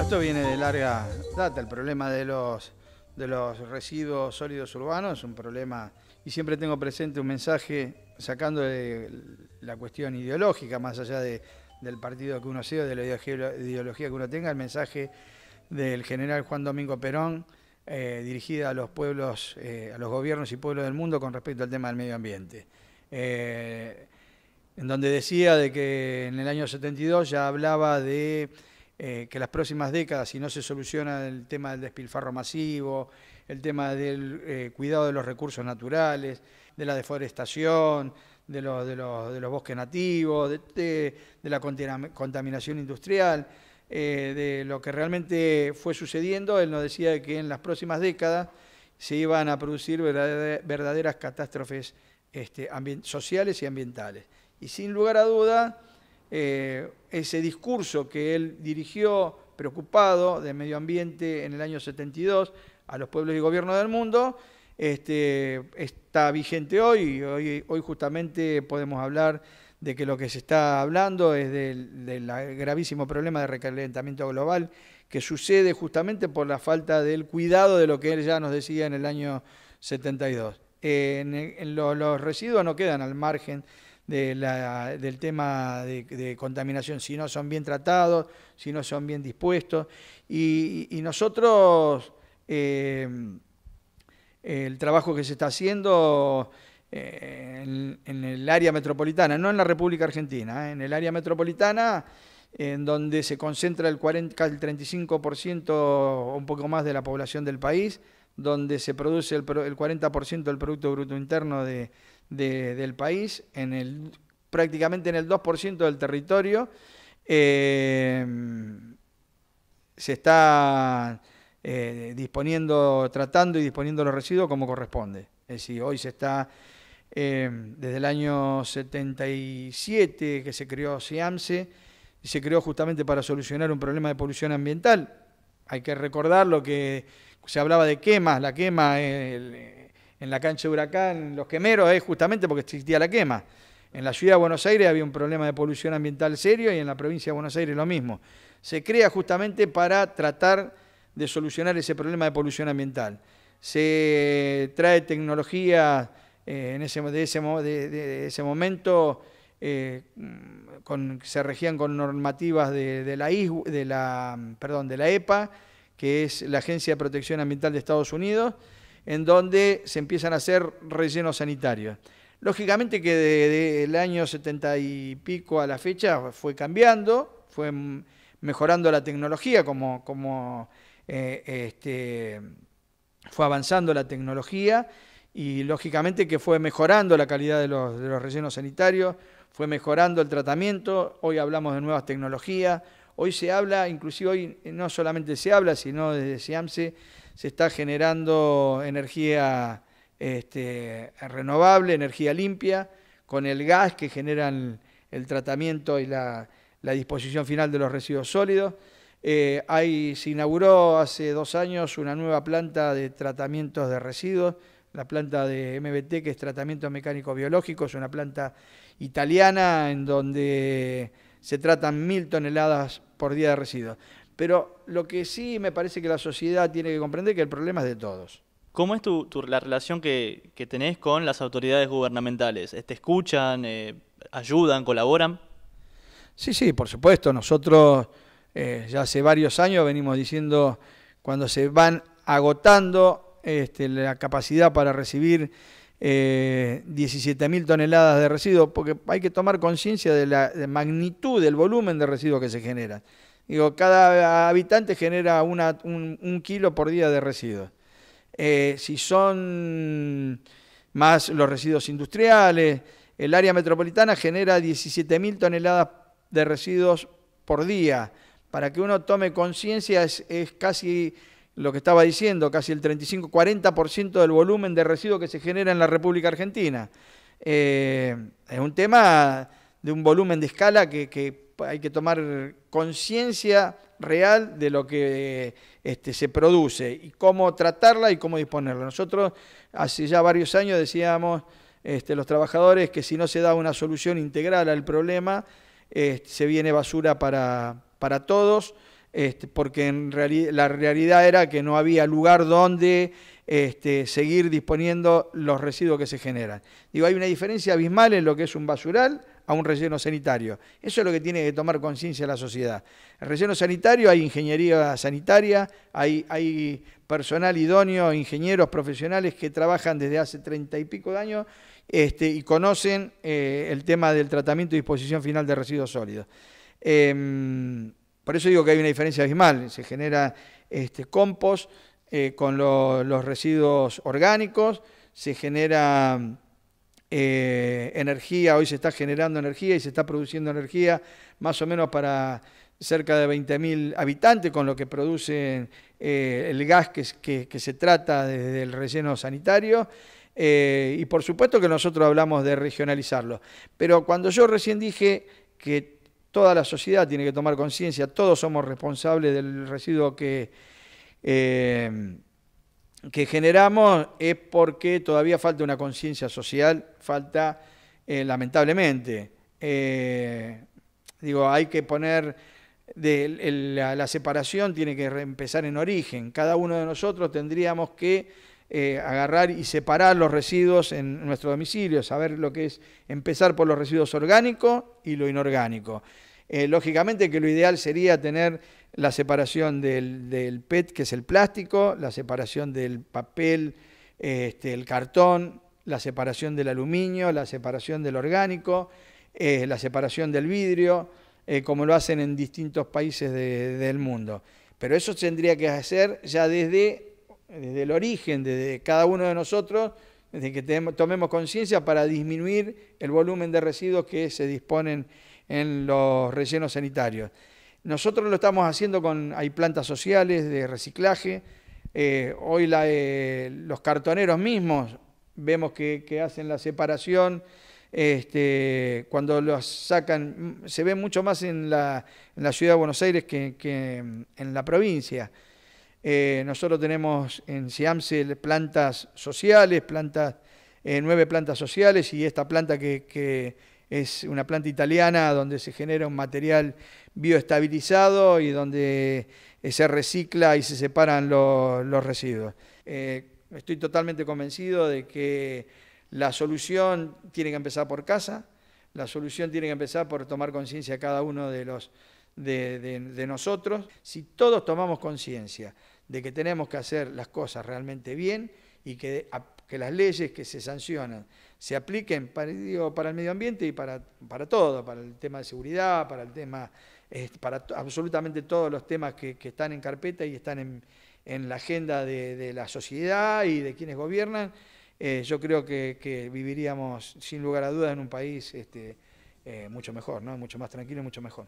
esto viene de larga data. El problema de los, de los residuos sólidos urbanos un problema. Y siempre tengo presente un mensaje sacando de la cuestión ideológica, más allá del partido que uno sea, de la ideología que uno tenga, el mensaje del general Juan Domingo Perón, eh, dirigida a los pueblos, eh, a los gobiernos y pueblos del mundo con respecto al tema del medio ambiente. Eh, en donde decía de que en el año 72 ya hablaba de eh, que las próximas décadas, si no se soluciona el tema del despilfarro masivo, el tema del eh, cuidado de los recursos naturales, de la deforestación, de los, bosques nativos, de, la contaminación industrial, eh, de lo que realmente fue sucediendo, él nos decía que en las próximas décadas se iban a producir verdaderas catástrofes este, sociales y ambientales. Y sin lugar a duda, eh, ese discurso que él dirigió preocupado de medio ambiente en el año 72 a los pueblos y gobiernos del mundo, este, está vigente hoy. hoy. Hoy justamente podemos hablar de que lo que se está hablando es del, gravísimo problema de recalentamiento global que sucede justamente por la falta del cuidado de lo que él ya nos decía en el año 72. Eh, en, los residuos no quedan al margen del tema de, contaminación, si no son bien tratados, si no son bien dispuestos. Y, nosotros, eh, el trabajo que se está haciendo eh, en, el área metropolitana, no en la República Argentina, eh, en el área metropolitana, en donde se concentra el, 35% o un poco más de la población del país, donde se produce el, el 40% del Producto Bruto Interno de, del país, en el, prácticamente en el 2% del territorio. Eh, se está eh, disponiendo, tratando y disponiendo los residuos como corresponde. Es decir, hoy se está, eh, desde el año 77 que se creó SIAMSE, se creó justamente para solucionar un problema de polución ambiental. Hay que recordar lo que se hablaba de quemas, la quema, el, en la cancha de Huracán, los quemeros, es justamente porque existía la quema. En la ciudad de Buenos Aires había un problema de polución ambiental serio y en la provincia de Buenos Aires lo mismo. Se crea justamente para tratar de solucionar ese problema de polución ambiental. Se trae tecnología eh, en ese, de, ese, momento, eh, se regían con normativas de, la, la, perdón, de la EPA, que es la Agencia de Protección Ambiental de Estados Unidos, en donde se empiezan a hacer rellenos sanitarios. Lógicamente que desde el año 70 y pico a la fecha fue cambiando, fue mejorando la tecnología, como, eh, este, fue avanzando la tecnología y lógicamente que fue mejorando la calidad de los, de los rellenos sanitarios, fue mejorando el tratamiento, hoy hablamos de nuevas tecnologías, hoy se habla, inclusive hoy no solamente se habla, sino desde SIAMSE se está generando energía este, renovable, energía limpia, con el gas que generan el tratamiento y la, disposición final de los residuos sólidos. Eh, se inauguró hace dos años una nueva planta de tratamientos de residuos, la planta de MBT, que es tratamiento mecánico biológico, es una planta italiana en donde se tratan mil toneladas por día de residuos. Pero lo que sí me parece que la sociedad tiene que comprender es que el problema es de todos. ¿Cómo es tu, la relación que, tenés con las autoridades gubernamentales? ¿Te escuchan, eh, ayudan, colaboran? Sí, sí, por supuesto. Nosotros eh, ya hace varios años venimos diciendo cuando se van agotando este, la capacidad para recibir eh, 17.000 toneladas de residuos, porque hay que tomar conciencia de la magnitud del volumen de residuos que se generan. Digo, cada habitante genera un, kilo por día de residuos. Eh, si son más los residuos industriales, el área metropolitana genera 17.000 toneladas de residuos por día. Para que uno tome conciencia es, casi lo que estaba diciendo, casi el 35-40% del volumen de residuos que se genera en la República Argentina. Eh, es un tema de un volumen de escala que hay que tomar conciencia real de lo que este, se produce y cómo tratarla y cómo disponerla. Nosotros hace ya varios años decíamos este, los trabajadores que si no se da una solución integral al problema, este, se viene basura para, todos, porque en la realidad era que no había lugar donde seguir disponiendo los residuos que se generan. Digo, hay una diferencia abismal en lo que es un basural a un relleno sanitario. Eso es lo que tiene que tomar conciencia la sociedad. El relleno sanitario hay ingeniería sanitaria, hay, hay personal idóneo, ingenieros profesionales que trabajan desde hace treinta y pico de años este, y conocen eh, el tema del tratamiento y disposición final de residuos sólidos. Em, por eso digo que hay una diferencia abismal. Se genera este, compost eh, con los residuos orgánicos, se genera eh, energía, hoy se está generando energía y se está produciendo energía más o menos para cerca de 20.000 habitantes, con lo que produce eh, el gas que, se trata desde el relleno sanitario. Eh, y por supuesto que nosotros hablamos de regionalizarlo. Pero cuando yo recién dije que toda la sociedad tiene que tomar conciencia, todos somos responsables del residuo que que generamos es porque todavía falta una conciencia social, falta, eh, lamentablemente, eh, digo, hay que poner, de, la, separación tiene que empezar en origen, cada uno de nosotros tendríamos que eh, agarrar y separar los residuos en nuestro domicilio, saber lo que es empezar por los residuos orgánicos y lo inorgánico. lógicamente que lo ideal sería tener la separación del, PET, que es el plástico, la separación del papel, este, el cartón, la separación del aluminio, la separación del orgánico, eh, la separación del vidrio, eh, como lo hacen en distintos países del mundo. Pero eso tendría que hacer ya desde, el origen, desde cada uno de nosotros, desde que tomemos conciencia para disminuir el volumen de residuos que se disponen en los rellenos sanitarios. Nosotros lo estamos haciendo con, hay plantas sociales de reciclaje, eh, hoy eh, los cartoneros mismos vemos que, hacen la separación, este, cuando los sacan, mm, se ve mucho más en la, ciudad de Buenos Aires que, mm, en la provincia. Eh, nosotros tenemos en Siamse plantas sociales, plantas, nueve plantas sociales y esta planta que es una planta italiana donde se genera un material bioestabilizado y donde eh, se recicla y se separan los residuos. Eh, estoy totalmente convencido de que la solución tiene que empezar por casa, la solución tiene que empezar por tomar conciencia cada uno de, los, de, nosotros. Si todos tomamos conciencia de que tenemos que hacer las cosas realmente bien y que que las leyes que se sancionan se apliquen para, para el medio ambiente y para, para, todo, para el tema de seguridad, para el tema, para absolutamente todos los temas que, están en carpeta y están en, la agenda de, la sociedad y de quienes gobiernan, eh, yo creo que, viviríamos sin lugar a dudas en un país este, eh, mucho mejor, ¿no? mucho más tranquilo y mucho mejor.